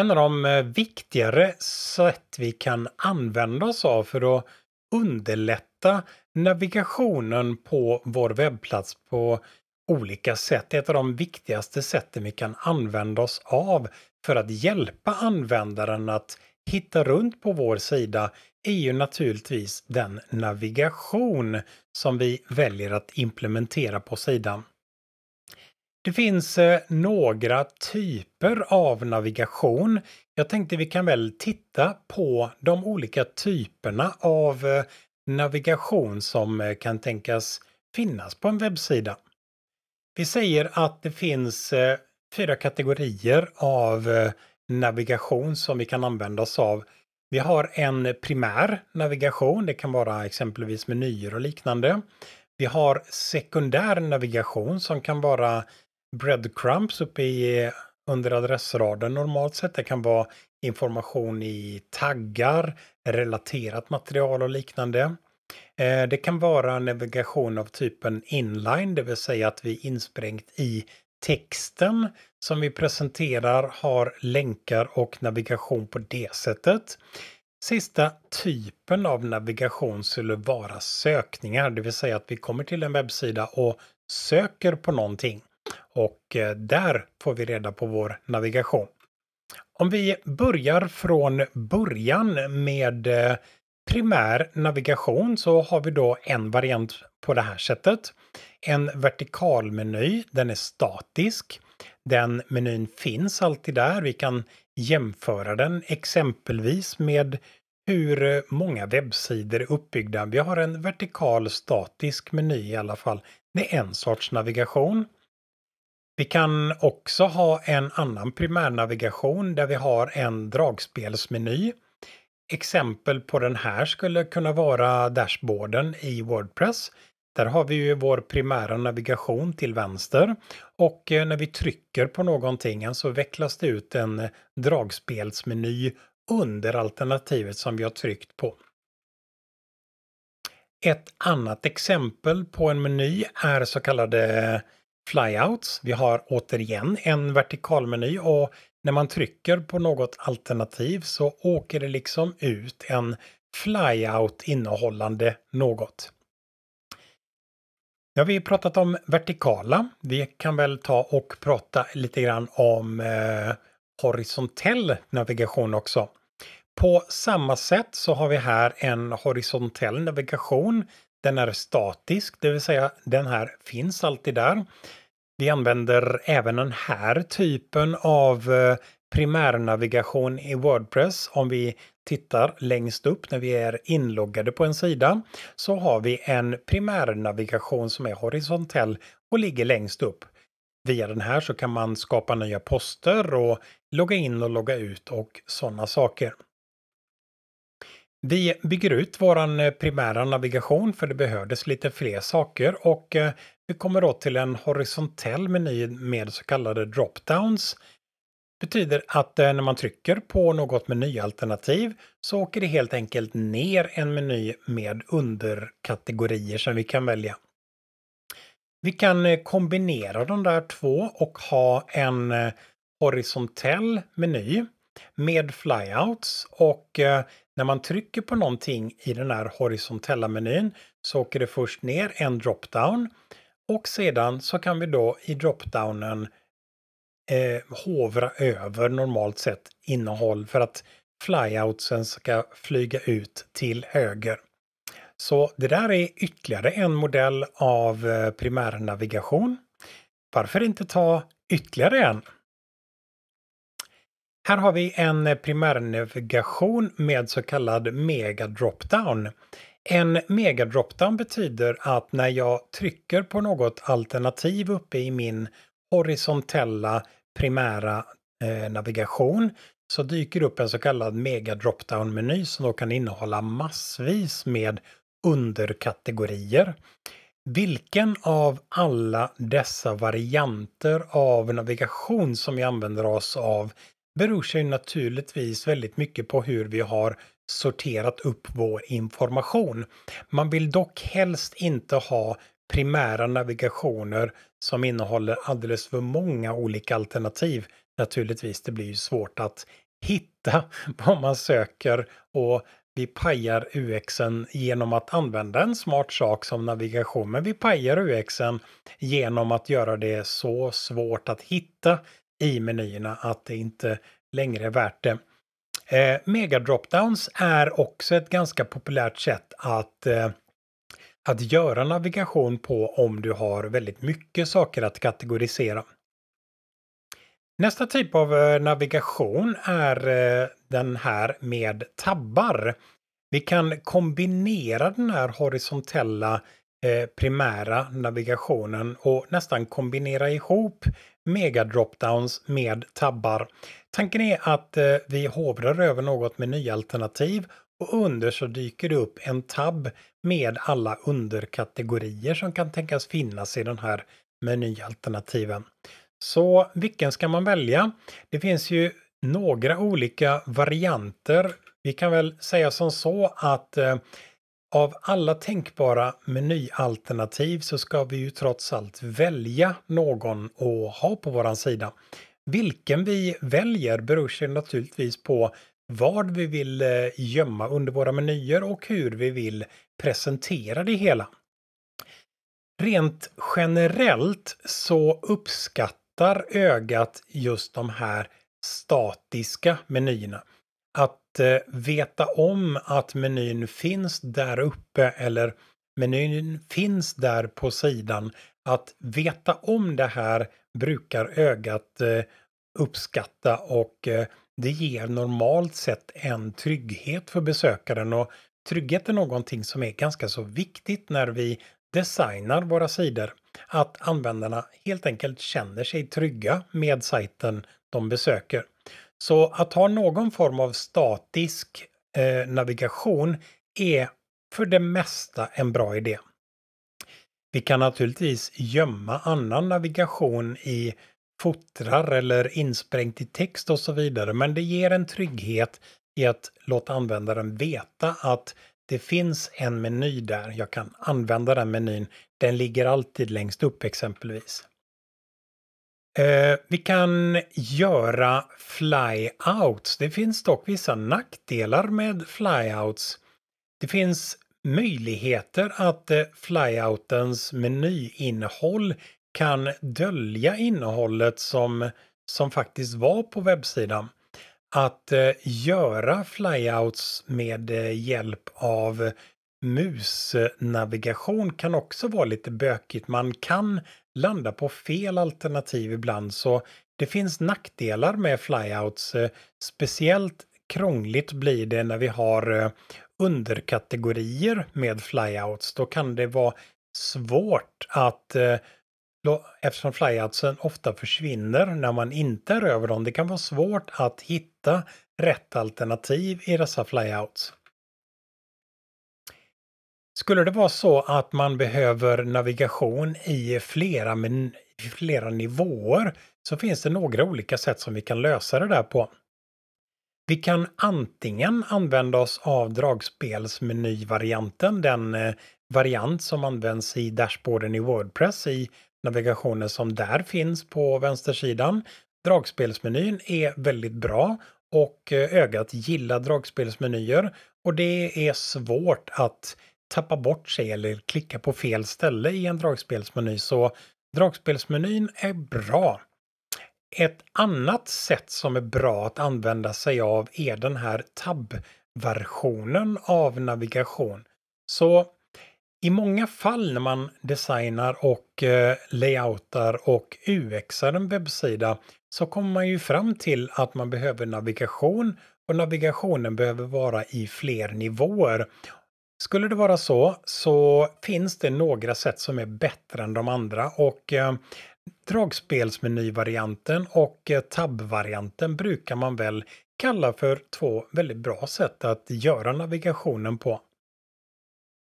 en av de eh, viktigare sätt vi kan använda oss av för att underlätta navigationen på vår webbplats på olika sätt. Det är ett av de viktigaste sätten vi kan använda oss av för att hjälpa användaren att hitta runt på vår sida är ju naturligtvis den navigation som vi väljer att implementera på sidan. Det finns eh, några typer av navigation. Jag tänkte vi kan väl titta på de olika typerna av eh, navigation som eh, kan tänkas finnas på en webbsida. Vi säger att det finns eh, fyra kategorier av eh, navigation som vi kan använda oss av. Vi har en primär navigation, det kan vara exempelvis menyer och liknande. Vi har sekundär navigation som kan vara breadcrumbs uppe i under adressraden normalt sett. Det kan vara information i taggar, relaterat material och liknande. Eh, det kan vara navigation av typen inline, det vill säga att vi insprängt i texten som vi presenterar har länkar och navigation på det sättet. Sista typen av navigation skulle vara sökningar, det vill säga att vi kommer till en webbsida och söker på någonting och eh, där får vi reda på vår navigation. Om vi börjar från början med eh, primär navigation så har vi då en variant på det här sättet. En vertikalmeny, den är statisk. Den menyn finns alltid där. Vi kan jämföra den exempelvis med hur många webbsidor är uppbyggda. Vi har en vertikal statisk meny i alla fall. Det är en sorts navigation. Vi kan också ha en annan primärnavigation där vi har en dragspelsmeny. Exempel på den här skulle kunna vara dashboarden i Wordpress. Där har vi ju vår primära navigation till vänster och eh, när vi trycker på någonting så vecklas det ut en dragspelsmeny under alternativet som vi har tryckt på. Ett annat exempel på en meny är så kallade flyouts. Vi har återigen en vertikalmeny och när man trycker på något alternativ så åker det liksom ut en flyout innehållande något. Nu har vi pratat om vertikala. Vi kan väl ta och prata lite grann om eh, horisontell navigation också. På samma sätt så har vi här en horisontell navigation den är statisk, det vill säga den här finns alltid där. Vi använder även den här typen av eh, primärnavigation i Wordpress. Om vi tittar längst upp när vi är inloggade på en sida så har vi en primärnavigation som är horisontell och ligger längst upp. Via den här så kan man skapa nya poster och logga in och logga ut och sådana saker. Vi bygger ut våran eh, primära navigation för det behövdes lite fler saker och eh, vi kommer då till en horisontell meny med så kallade dropdowns. Betyder att eh, när man trycker på något menyalternativ så åker det helt enkelt ner en meny med underkategorier som vi kan välja. Vi kan kombinera de där två och ha en horisontell meny med flyouts och eh, när man trycker på någonting i den här horisontella menyn så åker det först ner en dropdown och sedan så kan vi då i dropdownen eh, hovra över normalt sett innehåll för att flyoutsen ska flyga ut till höger. Så det där är ytterligare en modell av eh, primärnavigation. Varför inte ta ytterligare en? Här har vi en primärnavigation med så kallad mega dropdown. En mega dropdown betyder att när jag trycker på något alternativ uppe i min horisontella primära eh, navigation så dyker upp en så kallad mega dropdown meny som då kan innehålla massvis med underkategorier. Vilken av alla dessa varianter av navigation som vi använder oss av beror sig naturligtvis väldigt mycket på hur vi har sorterat upp vår information. Man vill dock helst inte ha primära navigationer som innehåller alldeles för många olika alternativ. Naturligtvis, det blir ju svårt att hitta vad man söker och vi pajar UXen genom att använda en smart sak som navigation, men vi pajar UXen genom att göra det så svårt att hitta i menyerna att det inte längre är värt det. Eh, mega dropdowns är också ett ganska populärt sätt att, eh, att göra navigation på om du har väldigt mycket saker att kategorisera. Nästa typ av eh, navigation är eh, den här med tabbar. Vi kan kombinera den här horisontella eh, primära navigationen och nästan kombinera ihop mega dropdowns med tabbar. Tanken är att eh, vi hovrar över något med nya alternativ och under så dyker det upp en tabb med alla underkategorier som kan tänkas finnas i den här menyalternativen. Så vilken ska man välja? Det finns ju några olika varianter. Vi kan väl säga som så att eh, av alla tänkbara menyalternativ så ska vi ju trots allt välja någon att ha på våran sida. Vilken vi väljer beror sig naturligtvis på vad vi vill eh, gömma under våra menyer och hur vi vill presentera det hela. Rent generellt så uppskattar ögat just de här statiska menyerna att eh, veta om att menyn finns där uppe eller menyn finns där på sidan. Att veta om det här brukar ögat eh, uppskatta och eh, det ger normalt sett en trygghet för besökaren och trygghet är någonting som är ganska så viktigt när vi designar våra sidor. Att användarna helt enkelt känner sig trygga med sajten de besöker. Så att ha någon form av statisk eh, navigation är för det mesta en bra idé. Vi kan naturligtvis gömma annan navigation i fotrar eller insprängt i text och så vidare, men det ger en trygghet i att låta användaren veta att det finns en meny där jag kan använda den menyn. Den ligger alltid längst upp exempelvis. Eh, vi kan göra flyouts. Det finns dock vissa nackdelar med flyouts. Det finns möjligheter att eh, flyoutens menyinnehåll kan dölja innehållet som, som faktiskt var på webbsidan. Att eh, göra flyouts med eh, hjälp av musnavigation kan också vara lite bökigt. Man kan landar på fel alternativ ibland så det finns nackdelar med flyouts. Eh, speciellt krångligt blir det när vi har eh, underkategorier med flyouts. Då kan det vara svårt att eh, eftersom flyoutsen ofta försvinner när man inte är över dem. Det kan vara svårt att hitta rätt alternativ i dessa flyouts. Skulle det vara så att man behöver navigation i flera, men, i flera nivåer så finns det några olika sätt som vi kan lösa det där på. Vi kan antingen använda oss av dragspelsmenyvarianten, den eh, variant som används i dashboarden i Wordpress i navigationen som där finns på vänstersidan. Dragspelsmenyn är väldigt bra och eh, ögat gillar dragspelsmenyer och det är svårt att tappa bort sig eller klicka på fel ställe i en dragspelsmeny. Så dragspelsmenyn är bra. Ett annat sätt som är bra att använda sig av är den här tab-versionen av navigation. Så i många fall när man designar och eh, layoutar och UXar en webbsida så kommer man ju fram till att man behöver navigation och navigationen behöver vara i fler nivåer. Skulle det vara så, så finns det några sätt som är bättre än de andra och eh, dragspelsmenyvarianten och eh, tabbvarianten brukar man väl kalla för två väldigt bra sätt att göra navigationen på.